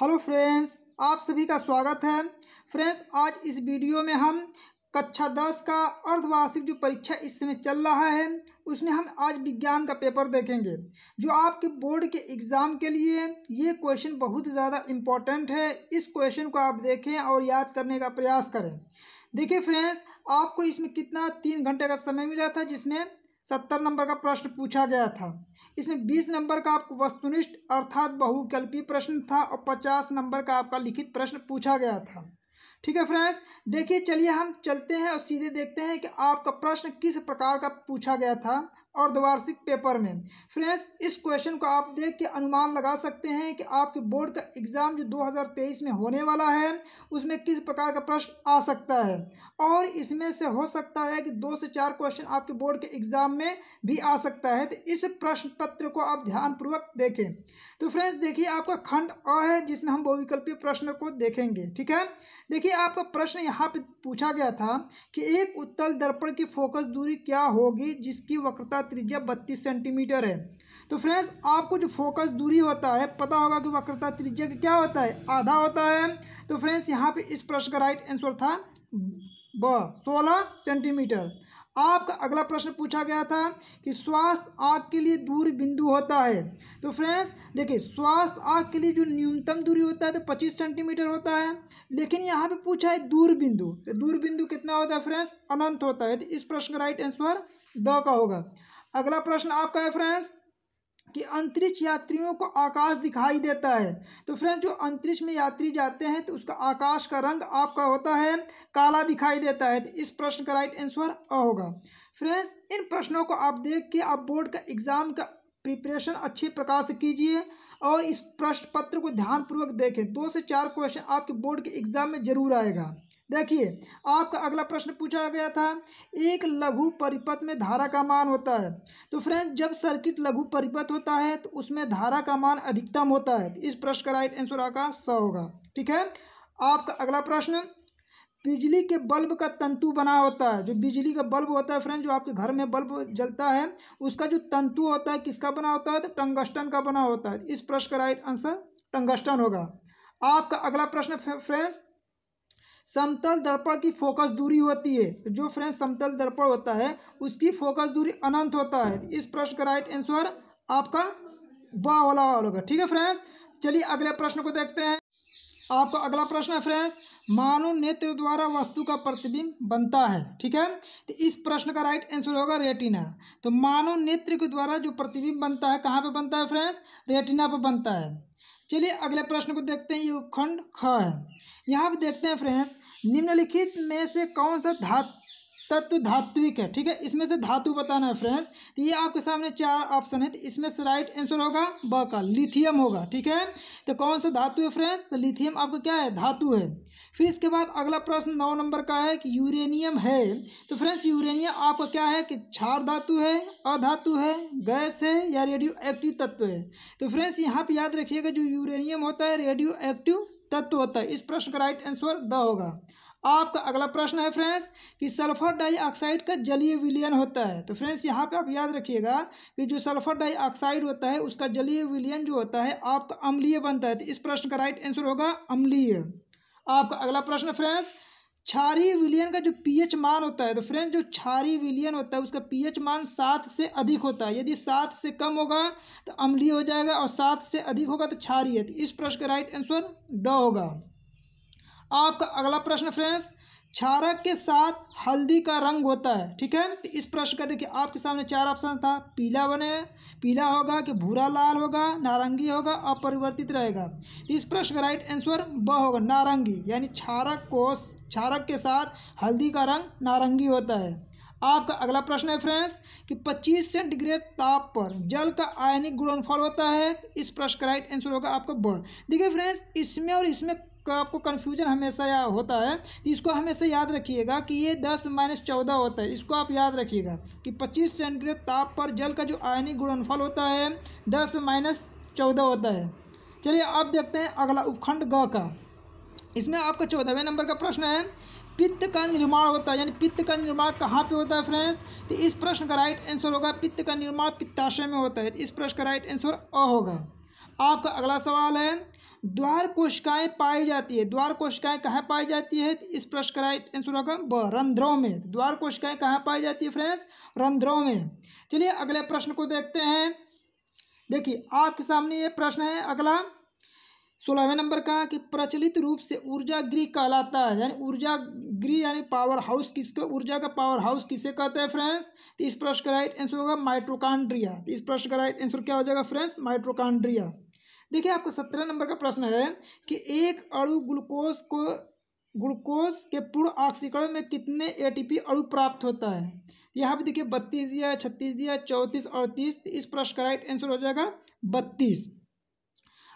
hello friends आप सभी का स्वागत है फ्रेंड्स आज इस वीडियो में हम कक्षा दस का अर्धवार्षिक जो परीक्षा इस समय चल रहा है उसमें हम आज विज्ञान का पेपर देखेंगे जो आपके बोर्ड के एग्ज़ाम के लिए ये क्वेश्चन बहुत ज़्यादा इम्पॉर्टेंट है इस क्वेश्चन को आप देखें और याद करने का प्रयास करें देखिए फ्रेंड्स आपको इसमें कितना तीन घंटे का समय मिला था जिसमें सत्तर नंबर का प्रश्न पूछा गया था इसमें बीस नंबर का आपको वस्तुनिष्ठ अर्थात बहुकल्पी प्रश्न था और पचास नंबर का आपका लिखित प्रश्न पूछा गया था ठीक है फ्रेंड्स देखिए चलिए हम चलते हैं और सीधे देखते हैं कि आपका प्रश्न किस प्रकार का पूछा गया था और द्वार्षिक पेपर में फ्रेंड्स इस क्वेश्चन को आप देख के अनुमान लगा सकते हैं कि आपके बोर्ड का एग्ज़ाम जो 2023 में होने वाला है उसमें किस प्रकार का प्रश्न आ सकता है और इसमें से हो सकता है कि दो से चार क्वेश्चन आपके बोर्ड के एग्ज़ाम में भी आ सकता है तो इस प्रश्न पत्र को आप ध्यानपूर्वक देखें तो फ्रेंड्स देखिए आपका खंड अ है जिसमें हम बहुविकल्पीय प्रश्न को देखेंगे ठीक है देखिए आपका प्रश्न यहाँ पे पूछा गया था कि एक उत्तल दर्पण की फोकस दूरी क्या होगी जिसकी वक्रता त्रिज्या बत्तीस सेंटीमीटर है तो फ्रेंड्स आपको जो फोकस दूरी होता है पता होगा कि वक्रता त्रिज्या क्या होता है आधा होता है तो फ्रेंड्स यहाँ पे इस प्रश्न का राइट आंसर था ब सोलह सेंटीमीटर आपका अगला प्रश्न पूछा गया था कि स्वास्थ्य आग के लिए दूर बिंदु होता है तो फ्रेंड्स देखिए स्वास्थ्य आग के लिए जो न्यूनतम दूरी होता है तो 25 सेंटीमीटर होता है लेकिन यहाँ पे पूछा है दूर बिंदु तो दूर बिंदु कितना होता है फ्रेंड्स अनंत होता है तो इस प्रश्न का राइट आंसर द का होगा अगला प्रश्न आपका है फ्रेंड्स कि अंतरिक्ष यात्रियों को आकाश दिखाई देता है तो फ्रेंड्स जो अंतरिक्ष में यात्री जाते हैं तो उसका आकाश का रंग आपका होता है काला दिखाई देता है तो इस प्रश्न का राइट आंसर अ होगा फ्रेंड्स इन प्रश्नों को आप देख के आप बोर्ड का एग्ज़ाम का प्रिपरेशन अच्छे प्रकार से कीजिए और इस प्रश्न पत्र को ध्यानपूर्वक देखें दो से चार क्वेश्चन आपके बोर्ड के एग्ज़ाम में ज़रूर आएगा देखिए आपका अगला प्रश्न पूछा गया था एक लघु परिपथ में धारा का मान होता है तो फ्रेंड जब सर्किट लघु परिपथ होता है तो उसमें धारा का मान अधिकतम होता है इस प्रश्न का राइट आंसर आपका स होगा ठीक है आपका अगला प्रश्न बिजली के बल्ब का तंतु बना होता है जो बिजली का बल्ब होता है फ्रेंड जो आपके घर में बल्ब जलता है उसका जो तंतु होता है किसका बना होता है तो टंगस्टन का बना होता है इस प्रश्न का राइट आंसर टंगस्टन होगा आपका अगला प्रश्न फ्रेंड्स समतल दर्पण की फोकस दूरी होती है तो जो फ्रेंड समतल दर्पण होता है उसकी फोकस दूरी अनंत होता है इस प्रश्न का राइट आंसर आपका बा वाला होगा ठीक है फ्रेंड्स चलिए अगले प्रश्न को देखते हैं आपका अगला प्रश्न है फ्रेंड्स मानव नेत्र द्वारा वस्तु का प्रतिबिंब बनता है ठीक है तो इस प्रश्न का राइट आंसर होगा रेटिना तो मानव नेत्र के द्वारा जो प्रतिबिंब बनता है कहाँ पे बनता है फ्रेंड्स रेटिना पे बनता है चलिए अगले प्रश्न को देखते हैं ये उपखंड ख है यहाँ भी देखते हैं फ्रेंड्स निम्नलिखित में से कौन सा धातु तत्व धात्विक है ठीक है इसमें से धातु बताना है फ्रेंड्स तो ये आपके सामने चार ऑप्शन है तो इसमें से राइट आंसर होगा ब का लिथियम होगा ठीक है तो कौन सा धातु है फ्रेंड्स तो लिथियम आपका क्या है धातु है फिर इसके बाद अगला प्रश्न नौ नंबर का है कि यूरेनियम है तो फ्रेंड्स यूरेनियम आपका क्या है कि क्षार धातु है अधातु है गैस है या रेडियो एक्टिव तत्व है तो फ्रेंड्स यहाँ पर याद रखिएगा जो यूरेनियम होता है रेडियो एक्टिव तत्व होता है इस प्रश्न का राइट आंसर द होगा आपका अगला प्रश्न है फ्रेंड्स कि सल्फर डाइऑक्साइड का जलीय विलयन होता है तो फ्रेंड्स यहाँ पे आप याद रखिएगा कि जो सल्फर डाइऑक्साइड होता है उसका जलीय विलयन जो होता है आपका अम्लीय बनता है तो इस प्रश्न का राइट आंसर होगा अम्लीय आपका अगला प्रश्न फ्रेंड्स क्षारीय विलियन का जो पीएच मान होता है तो फ्रेंड जो क्षारीय विलियन होता है उसका पीएच मान सात से अधिक होता है यदि सात से कम होगा तो अम्लीय हो जाएगा और सात से अधिक होगा तो क्षारीय तो इस प्रश्न का राइट आंसर द होगा आपका अगला प्रश्न फ्रेंड्स क्षारक के साथ हल्दी का रंग होता है ठीक है तो इस प्रश्न का देखिए आपके सामने चार ऑप्शन था पीला बने पीला होगा कि भूरा लाल होगा नारंगी होगा अपरिवर्तित रहेगा तो इस प्रश्न का राइट आंसर ब होगा नारंगी यानी क्षारक को क्षारक के साथ हल्दी का रंग नारंगी होता है आपका अगला प्रश्न है फ्रेंड्स कि 25 सेंटीग्रेड ताप पर जल का आयनिक गुणनफल होता है तो इस प्रश्न का राइट आंसर होगा आपका ब देखिए फ्रेंड्स इसमें और इसमें का आपको कन्फ्यूजन हमेशा या होता है तो इसको हमेशा याद रखिएगा कि ये दस माइनस चौदह होता है इसको आप याद रखिएगा कि पच्चीस सेंटीग्रेड ताप पर जल का जो आयनिक गुणनफल होता है दस माइनस चौदह होता है चलिए अब देखते हैं अगला उपखंड ग का इसमें आपका चौदहवें नंबर का प्रश्न है पित्त का निर्माण होता है यानी पित्त का निर्माण कहाँ पे होता है फ्रेंड्स तो इस प्रश्न का राइट आंसर होगा पित्त का निर्माण पित्ताशय में होता है तो इस प्रश्न का राइट आंसर अ होगा आपका अगला सवाल है द्वार कोशिकाएं पाई जाती है द्वार कोशिकाएं कहाँ पाई जाती है इस प्रश्न का राइट आंसर होगा ब रंध्रों में द्वार कोशिकाएं कहाँ पाई जाती है फ्रेंड्स रंध्रों में चलिए अगले प्रश्न को देखते हैं देखिए आपके सामने ये प्रश्न है अगला सोलहवें नंबर का कि प्रचलित रूप से ऊर्जा गृह कहलाता है यानी ऊर्जा गृह यानी पावर हाउस किसको ऊर्जा का पावर हाउस किसे कहते हैं फ्रेंड्स तो इस प्रश्न का राइट आंसर होगा माइट्रोकांड्रिया तो इस प्रश्न का राइट आंसर क्या हो जाएगा फ्रेंड्स माइट्रोकांड्रिया देखिए आपको सत्रह नंबर का प्रश्न है कि एक अणु ग्लूकोज को ग्लूकोज के पूर्ण ऑक्सीकरण में कितने एटीपी अणु प्राप्त होता है यहाँ पर देखिए बत्तीस दिया है छत्तीस दिया है चौंतीस अड़तीस तो इस प्रश्न का राइट आंसर हो जाएगा बत्तीस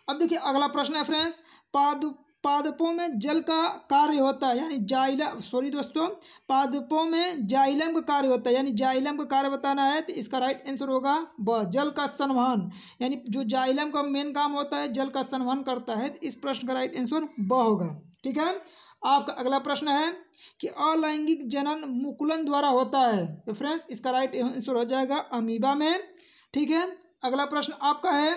अब देखिए अगला प्रश्न है फ्रेंड्स पादु पादपों में जल का कार्य होता है यानी जाइलम सॉरी दोस्तों पादपों में जाइलम का कार्य होता है यानी जाइलम का कार्य बताना है तो इसका राइट आंसर होगा ब जल का संवहन यानी जो जाइलम का मेन काम होता है जल का संवहन करता है तो इस प्रश्न का राइट आंसर ब होगा ठीक है आपका अगला प्रश्न है कि अलैंगिक जनन मुकुलन द्वारा होता है तो फ्रेंड्स इसका राइट आंसर हो जाएगा अमीबा में ठीक है अगला प्रश्न आपका है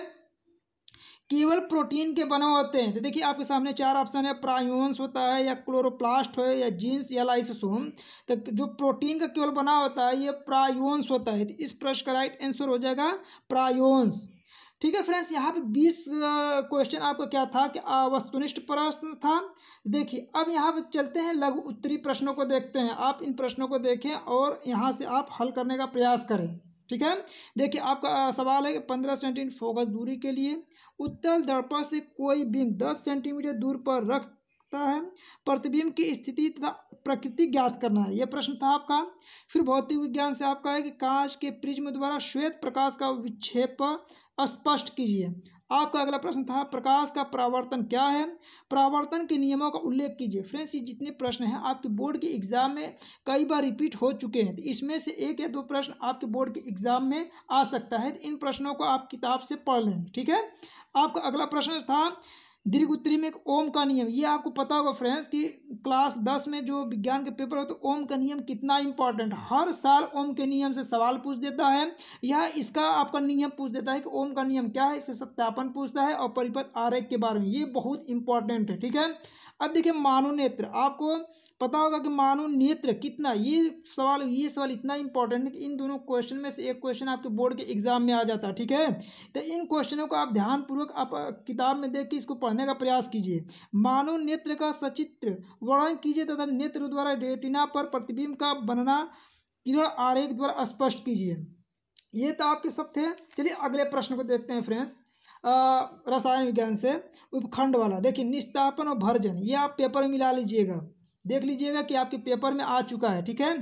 केवल प्रोटीन के बने होते हैं तो देखिए आपके सामने चार ऑप्शन है प्रायोन्स होता है या क्लोरोप्लास्ट हो या जीन्स या लाइसोसोम तो जो प्रोटीन का केवल बना होता है ये प्रायोन्स होता है तो इस प्रश्न का राइट आंसर हो जाएगा प्रायोन्स ठीक है फ्रेंड्स यहाँ पे बीस क्वेश्चन आपका क्या था कि वस्तुनिष्ठ प्रश्न था देखिए अब यहाँ पे चलते हैं लघु उत्तरी प्रश्नों को देखते हैं आप इन प्रश्नों को देखें और यहाँ से आप हल करने का प्रयास करें ठीक है देखिए आपका सवाल है पंद्रह सेंटीमीटर फोकस दूरी के लिए उत्तल दर्पण से कोई बिंब दस सेंटीमीटर दूर पर रख है प्रतिबिंब की स्थिति तथा प्रकृति ज्ञात करना है यह प्रश्न था आपका फिर भौतिक विज्ञान से आपका है कि कांच के प्रिज्म द्वारा श्वेत प्रकाश का विक्षेप स्पष्ट कीजिए आपका अगला प्रश्न था प्रकाश का परावर्तन क्या है परावर्तन के नियमों का उल्लेख कीजिए फ्रेंड्स ये जितने प्रश्न हैं आपके बोर्ड के एग्जाम में कई बार रिपीट हो चुके हैं तो इसमें से एक या दो प्रश्न आपके बोर्ड के एग्जाम में आ सकता है तो इन प्रश्नों को आप किताब से पढ़ लें ठीक है आपका अगला प्रश्न था दीर्घ उत्तरी में एक ओम का नियम ये आपको पता होगा फ्रेंड्स कि क्लास दस में जो विज्ञान के पेपर हो तो ओम का नियम कितना इंपॉर्टेंट हर साल ओम के नियम से सवाल पूछ देता है या इसका आपका नियम पूछ देता है कि ओम का नियम क्या है इसे सत्यापन पूछता है और परिपथ आरेख के बारे में ये बहुत इंपॉर्टेंट है ठीक है अब देखिए मानो नेत्र आपको पता होगा कि मानो नेत्र कितना ये सवाल ये सवाल इतना इंपॉर्टेंट है कि इन दोनों क्वेश्चन में से एक क्वेश्चन आपके बोर्ड के एग्जाम में आ जाता है ठीक है तो इन क्वेश्चनों को आप ध्यानपूर्वक आप किताब में देख के इसको पढ़ पढ़ने का प्रयास कीजिए मानो नेत्र का सचित्र वर्णन कीजिए तथा नेत्र द्वारा रेटिना पर प्रतिबिंब का बनना किरण आरेख द्वारा स्पष्ट कीजिए ये तो आपके सब थे चलिए अगले प्रश्न को देखते हैं फ्रेंड्स रसायन विज्ञान से उपखंड वाला देखिए निस्तापन और भर्जन ये आप पेपर में मिला लीजिएगा देख लीजिएगा कि आपके पेपर में आ चुका है ठीक है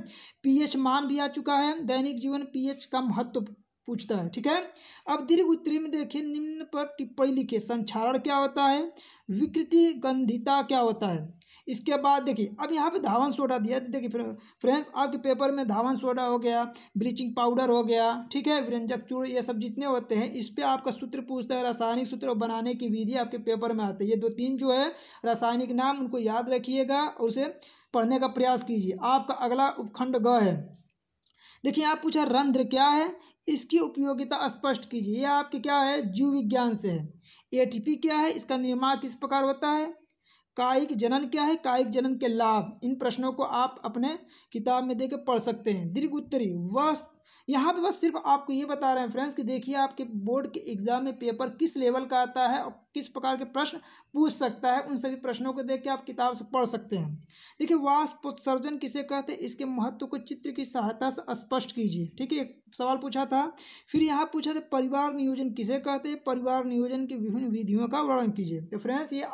पीएच मान भी आ चुका है दैनिक जीवन पीएच का महत्व पूछता है ठीक है अब दीर्घ उत्तरी में देखिए निम्न पर टिप्पणी लिखे संक्षारण क्या होता है विकृति गंधिता क्या होता है इसके बाद देखिए अब यहाँ पे धावन सोडा दिया देखिए फ्रेंड्स आपके पेपर में धावन सोडा हो गया ब्लीचिंग पाउडर हो गया ठीक है व्यंजक चूड़ ये सब जितने होते हैं इस पर आपका सूत्र पूछता है रासायनिक सूत्र बनाने की विधि आपके पेपर में आते हैं ये दो तीन जो है रासायनिक नाम उनको याद रखिएगा और उसे पढ़ने का प्रयास कीजिए आपका अगला उपखंड ग है देखिए आप पूछा रंध्र क्या है इसकी उपयोगिता स्पष्ट कीजिए यह आपके क्या है जीव विज्ञान से है ए क्या है इसका निर्माण किस प्रकार होता है कायिक जनन क्या है कायिक जनन के लाभ इन प्रश्नों को आप अपने किताब में देकर पढ़ सकते हैं दीर्घ उत्तरी वह यहाँ पे बस सिर्फ आपको ये बता रहे हैं फ्रेंड्स कि देखिए आपके बोर्ड के एग्जाम में पेपर किस लेवल का आता है और किस प्रकार के प्रश्न पूछ सकता है उन सभी प्रश्नों को देख के आप किताब से पढ़ सकते हैं देखिए वाष्पोत्सर्जन किसे कहते हैं इसके महत्व को चित्र की सहायता से स्पष्ट कीजिए ठीक है सवाल पूछा था फिर यहाँ पूछा था परिवार नियोजन किसे कहते हैं परिवार नियोजन की विभिन्न विधियों का वर्णन कीजिए तो फ्रेंड्स ये